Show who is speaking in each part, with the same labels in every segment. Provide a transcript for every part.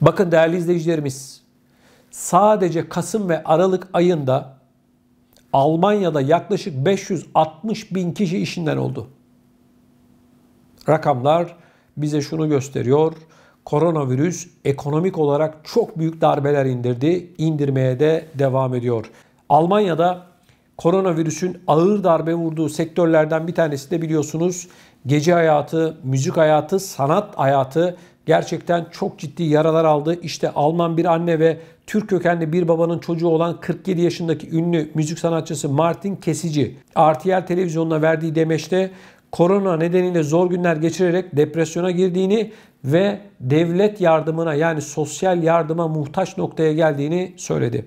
Speaker 1: Bakın değerli izleyicilerimiz sadece Kasım ve Aralık ayında Almanya'da yaklaşık 560 bin kişi işinden oldu. Rakamlar bize şunu gösteriyor. Koronavirüs ekonomik olarak çok büyük darbeler indirdi. İndirmeye de devam ediyor. Almanya'da koronavirüsün ağır darbe vurduğu sektörlerden bir tanesi de biliyorsunuz gece hayatı, müzik hayatı, sanat hayatı gerçekten çok ciddi yaralar aldı. İşte Alman bir anne ve Türk kökenli bir babanın çocuğu olan 47 yaşındaki ünlü müzik sanatçısı Martin Kesici, RTL televizyonuna verdiği demeçte korona nedeniyle zor günler geçirerek depresyona girdiğini ve devlet yardımına yani sosyal yardıma muhtaç noktaya geldiğini söyledi.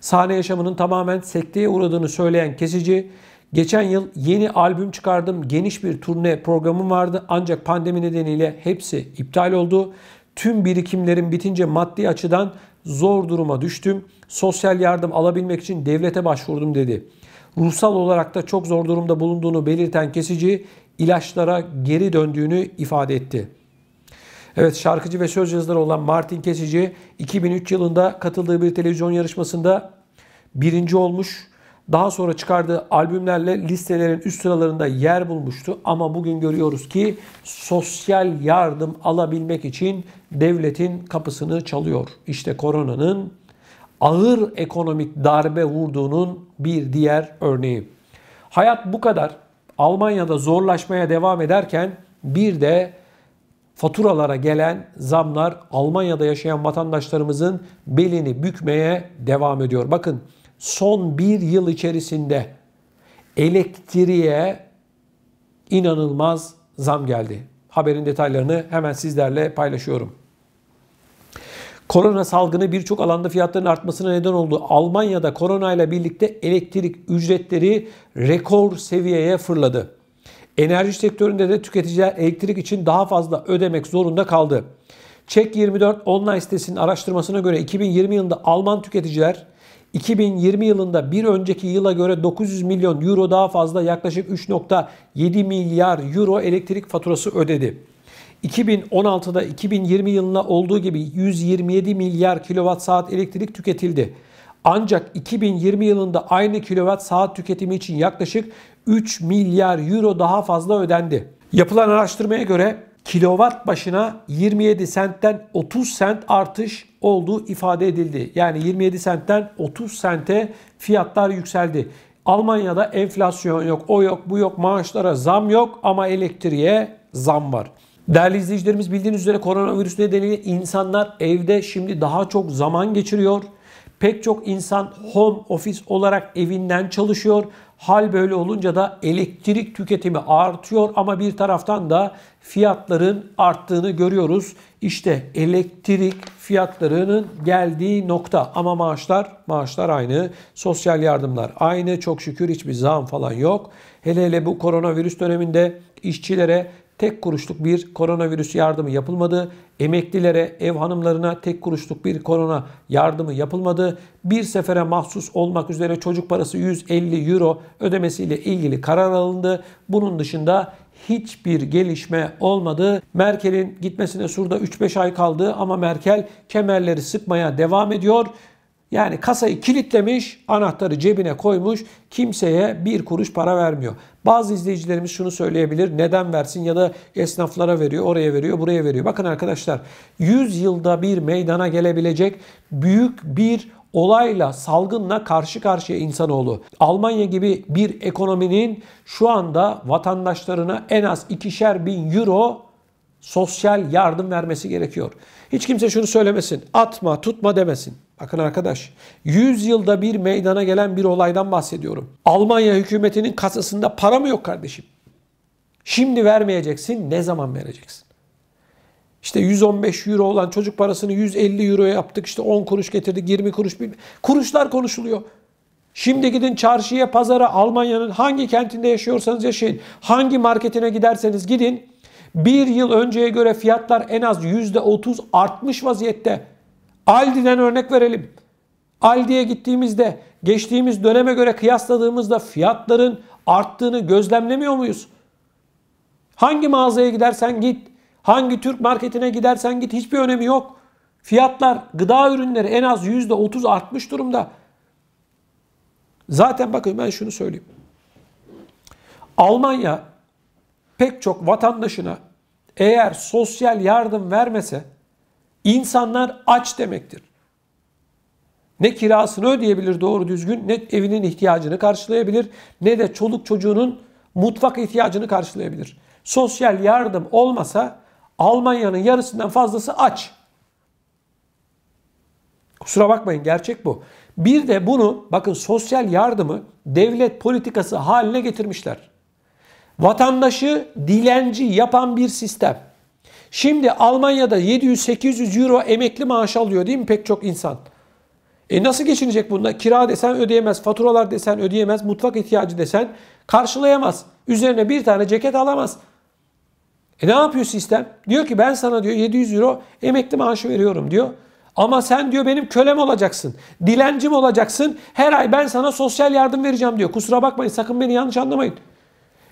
Speaker 1: Sahne yaşamının tamamen sekteye uğradığını söyleyen Kesici, Geçen yıl yeni albüm çıkardım. Geniş bir turne programım vardı. Ancak pandemi nedeniyle hepsi iptal oldu. Tüm birikimlerim bitince maddi açıdan zor duruma düştüm. Sosyal yardım alabilmek için devlete başvurdum dedi. Ruhsal olarak da çok zor durumda bulunduğunu belirten kesici ilaçlara geri döndüğünü ifade etti. Evet şarkıcı ve söz yazarı olan Martin Kesici 2003 yılında katıldığı bir televizyon yarışmasında birinci olmuş daha sonra çıkardığı albümlerle listelerin üst sıralarında yer bulmuştu ama bugün görüyoruz ki sosyal yardım alabilmek için devletin kapısını çalıyor. İşte koronanın ağır ekonomik darbe vurduğunun bir diğer örneği. Hayat bu kadar Almanya'da zorlaşmaya devam ederken bir de faturalara gelen zamlar Almanya'da yaşayan vatandaşlarımızın belini bükmeye devam ediyor. Bakın son bir yıl içerisinde elektriğe inanılmaz zam geldi. Haberin detaylarını hemen sizlerle paylaşıyorum. Korona salgını birçok alanda fiyatların artmasına neden oldu. Almanya'da korona ile birlikte elektrik ücretleri rekor seviyeye fırladı. Enerji sektöründe de tüketiciler elektrik için daha fazla ödemek zorunda kaldı. Çek 24 online sitesinin araştırmasına göre 2020 yılında Alman tüketiciler 2020 yılında bir önceki yıla göre 900 milyon euro daha fazla yaklaşık 3.7 milyar euro elektrik faturası ödedi. 2016'da 2020 yılına olduğu gibi 127 milyar kilowatt saat elektrik tüketildi. Ancak 2020 yılında aynı kilowatt saat tüketimi için yaklaşık 3 milyar euro daha fazla ödendi. Yapılan araştırmaya göre kilowatt başına 27 sentten 30 sent artış olduğu ifade edildi. Yani 27 sentten 30 sente fiyatlar yükseldi. Almanya'da enflasyon yok, o yok, bu yok, maaşlara zam yok ama elektriğe zam var. Değerli izleyicilerimiz bildiğiniz üzere koronavirüs nedeniyle insanlar evde şimdi daha çok zaman geçiriyor. Pek çok insan home office olarak evinden çalışıyor. Hal böyle olunca da elektrik tüketimi artıyor ama bir taraftan da fiyatların arttığını görüyoruz. İşte elektrik fiyatlarının geldiği nokta ama maaşlar maaşlar aynı, sosyal yardımlar aynı. Çok şükür hiçbir zam falan yok. Hele hele bu koronavirüs döneminde işçilere tek kuruşluk bir koronavirüs yardımı yapılmadı. Emeklilere, ev hanımlarına tek kuruşluk bir korona yardımı yapılmadı. Bir sefere mahsus olmak üzere çocuk parası 150 euro ödemesiyle ilgili karar alındı. Bunun dışında hiçbir gelişme olmadı. Merkel'in gitmesine surda 3-5 ay kaldı ama Merkel kemerleri sıkmaya devam ediyor. Yani kasayı kilitlemiş, anahtarı cebine koymuş, kimseye bir kuruş para vermiyor. Bazı izleyicilerimiz şunu söyleyebilir, neden versin ya da esnaflara veriyor, oraya veriyor, buraya veriyor. Bakın arkadaşlar, 100 yılda bir meydana gelebilecek büyük bir olayla, salgınla karşı karşıya insanoğlu. Almanya gibi bir ekonominin şu anda vatandaşlarına en az ikişer bin euro sosyal yardım vermesi gerekiyor. Hiç kimse şunu söylemesin. Atma, tutma demesin. Bakın arkadaş, 100 yılda bir meydana gelen bir olaydan bahsediyorum. Almanya hükümetinin kasasında para mı yok kardeşim? Şimdi vermeyeceksin, ne zaman vereceksin? İşte 115 euro olan çocuk parasını 150 euroya yaptık. İşte 10 kuruş getirdi, 20 kuruş. Bilmem. Kuruşlar konuşuluyor. Şimdi gidin çarşıya, pazara, Almanya'nın hangi kentinde yaşıyorsanız yaşayın. Hangi marketine giderseniz gidin. Bir yıl önceye göre fiyatlar en az %30 artmış vaziyette. Aldi'den örnek verelim. Aldi'ye gittiğimizde geçtiğimiz döneme göre kıyasladığımızda fiyatların arttığını gözlemlemiyor muyuz? Hangi mağazaya gidersen git, hangi Türk marketine gidersen git hiçbir önemi yok. Fiyatlar gıda ürünleri en az %30 artmış durumda. Zaten bakın ben şunu söyleyeyim. Almanya pek çok vatandaşına eğer sosyal yardım vermese insanlar aç demektir. Ne kirasını ödeyebilir doğru düzgün, ne evinin ihtiyacını karşılayabilir, ne de çoluk çocuğunun mutfak ihtiyacını karşılayabilir. Sosyal yardım olmasa Almanya'nın yarısından fazlası aç. Kusura bakmayın gerçek bu. Bir de bunu bakın sosyal yardımı devlet politikası haline getirmişler. Vatandaşı dilenci yapan bir sistem. Şimdi Almanya'da 700-800 euro emekli maaş alıyor değil mi pek çok insan? E nasıl geçinecek bunda? Kira desen ödeyemez, faturalar desen ödeyemez, mutfak ihtiyacı desen karşılayamaz. Üzerine bir tane ceket alamaz. E ne yapıyor sistem? Diyor ki ben sana diyor 700 euro emekli maaşı veriyorum diyor. Ama sen diyor benim kölem olacaksın. Dilencim olacaksın. Her ay ben sana sosyal yardım vereceğim diyor. Kusura bakmayın sakın beni yanlış anlamayın.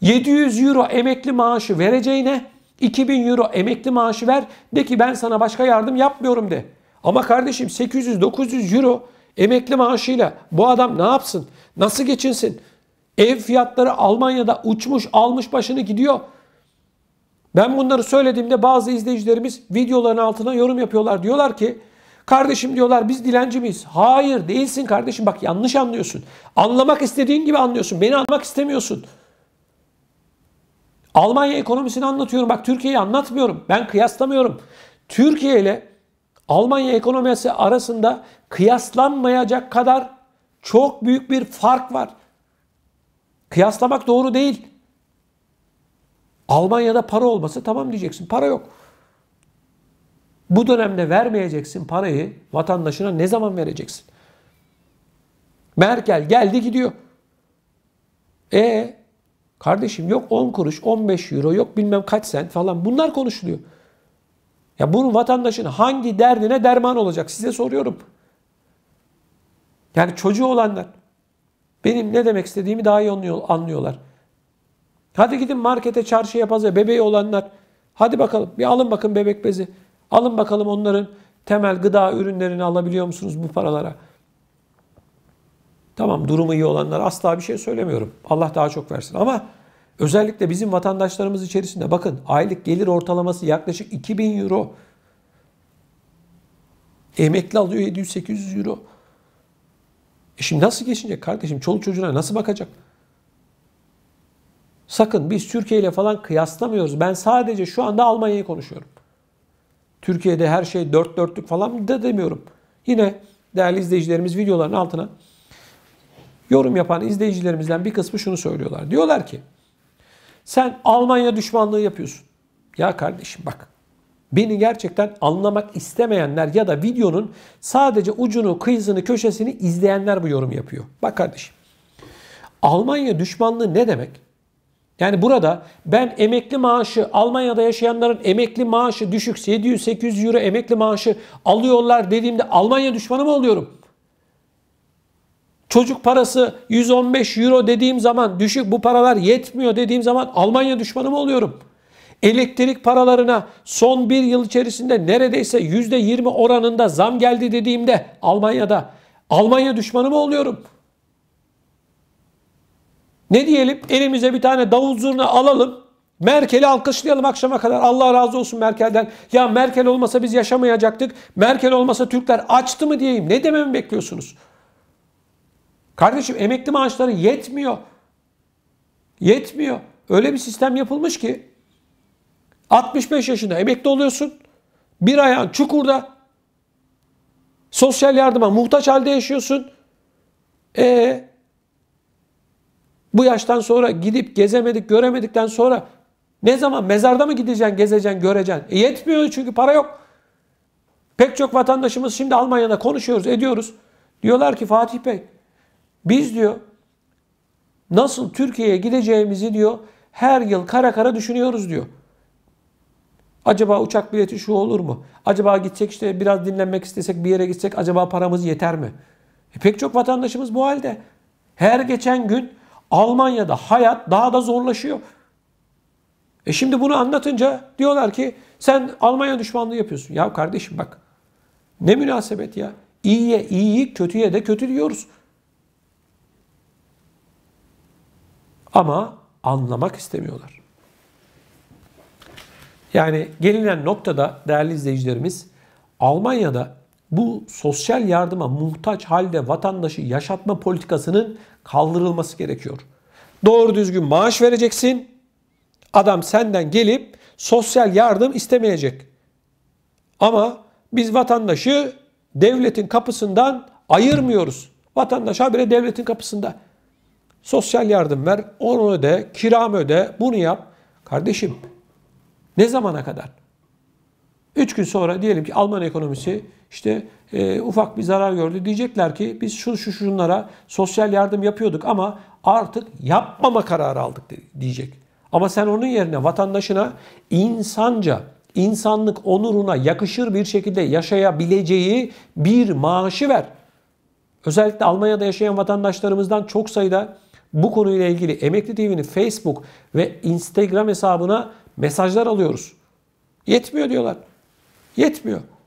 Speaker 1: 700 euro emekli maaşı vereceğine 2000 euro emekli maaşı ver. De ki ben sana başka yardım yapmıyorum de. Ama kardeşim 800-900 euro emekli maaşıyla bu adam ne yapsın? Nasıl geçinsin? Ev fiyatları Almanya'da uçmuş almış başını gidiyor. Ben bunları söylediğimde bazı izleyicilerimiz videoların altına yorum yapıyorlar. Diyorlar ki kardeşim diyorlar biz dilenci miyiz? Hayır değilsin kardeşim bak yanlış anlıyorsun. Anlamak istediğin gibi anlıyorsun. Beni anlamak istemiyorsun. Almanya ekonomisini anlatıyorum. Bak Türkiye'yi anlatmıyorum. Ben kıyaslamıyorum. Türkiye ile Almanya ekonomisi arasında kıyaslanmayacak kadar çok büyük bir fark var. Kıyaslamak doğru değil. Almanya'da para olması tamam diyeceksin. Para yok. Bu dönemde vermeyeceksin parayı vatandaşına ne zaman vereceksin? Merkel geldi gidiyor. E Kardeşim yok 10 kuruş, 15 euro, yok bilmem kaç sent falan bunlar konuşuluyor. Ya bunun vatandaşın hangi derdine derman olacak size soruyorum. Yani çocuğu olanlar benim ne demek istediğimi daha iyi anlıyorlar. Hadi gidin markete, çarşıya, pazara bebeği olanlar. Hadi bakalım bir alın bakın bebek bezi. Alın bakalım onların temel gıda ürünlerini alabiliyor musunuz bu paralara? Tamam durumu iyi olanlar asla bir şey söylemiyorum. Allah daha çok versin ama özellikle bizim vatandaşlarımız içerisinde bakın aylık gelir ortalaması yaklaşık 2000 euro. Emekli alıyor 700-800 euro. E şimdi nasıl geçinecek kardeşim? Çoluk çocuğuna nasıl bakacak? Sakın biz Türkiye ile falan kıyaslamıyoruz. Ben sadece şu anda Almanya'yı konuşuyorum. Türkiye'de her şey dört dörtlük falan da demiyorum. Yine değerli izleyicilerimiz videoların altına Yorum yapan izleyicilerimizden bir kısmı şunu söylüyorlar. Diyorlar ki sen Almanya düşmanlığı yapıyorsun. Ya kardeşim bak beni gerçekten anlamak istemeyenler ya da videonun sadece ucunu, kıyısını, köşesini izleyenler bu yorum yapıyor. Bak kardeşim Almanya düşmanlığı ne demek? Yani burada ben emekli maaşı Almanya'da yaşayanların emekli maaşı düşük 700-800 euro emekli maaşı alıyorlar dediğimde Almanya düşmanı mı oluyorum? Çocuk parası 115 euro dediğim zaman düşük bu paralar yetmiyor dediğim zaman Almanya düşmanı mı oluyorum? Elektrik paralarına son bir yıl içerisinde neredeyse yüzde %20 oranında zam geldi dediğimde Almanya'da Almanya düşmanı mı oluyorum? Ne diyelim elimize bir tane davul zurna alalım. Merkel'i alkışlayalım akşama kadar. Allah razı olsun Merkel'den. Ya Merkel olmasa biz yaşamayacaktık. Merkel olmasa Türkler açtı mı diyeyim. Ne dememi bekliyorsunuz? Kardeşim emekli maaşları yetmiyor. Yetmiyor. Öyle bir sistem yapılmış ki 65 yaşında emekli oluyorsun. Bir ayağın çukurda. Sosyal yardıma muhtaç halde yaşıyorsun. E bu yaştan sonra gidip gezemedik, göremedikten sonra ne zaman mezarda mı gideceksin, gezeceksin, göreceksin? E yetmiyor çünkü para yok. Pek çok vatandaşımız şimdi Almanya'da konuşuyoruz, ediyoruz. Diyorlar ki Fatih Bey biz diyor nasıl Türkiye'ye gideceğimizi diyor her yıl kara kara düşünüyoruz diyor. Acaba uçak bileti şu olur mu? Acaba gitsek işte biraz dinlenmek istesek bir yere gitsek acaba paramız yeter mi? E pek çok vatandaşımız bu halde. Her geçen gün Almanya'da hayat daha da zorlaşıyor. E şimdi bunu anlatınca diyorlar ki sen Almanya düşmanlığı yapıyorsun. Ya kardeşim bak ne münasebet ya. İyiye iyi, kötüye de kötü diyoruz. Ama anlamak istemiyorlar. Yani gelinen noktada değerli izleyicilerimiz Almanya'da bu sosyal yardıma muhtaç halde vatandaşı yaşatma politikasının kaldırılması gerekiyor. Doğru düzgün maaş vereceksin. Adam senden gelip sosyal yardım istemeyecek. Ama biz vatandaşı devletin kapısından ayırmıyoruz. Vatandaş habire devletin kapısında. Sosyal yardım ver, onu öde, kiramı öde, bunu yap. Kardeşim ne zamana kadar? Üç gün sonra diyelim ki Alman ekonomisi işte e, ufak bir zarar gördü. Diyecekler ki biz şu şu şunlara sosyal yardım yapıyorduk ama artık yapmama kararı aldık diyecek. Ama sen onun yerine vatandaşına insanca, insanlık onuruna yakışır bir şekilde yaşayabileceği bir maaşı ver. Özellikle Almanya'da yaşayan vatandaşlarımızdan çok sayıda bu konuyla ilgili Emekli TV'nin Facebook ve Instagram hesabına mesajlar alıyoruz. Yetmiyor diyorlar. Yetmiyor.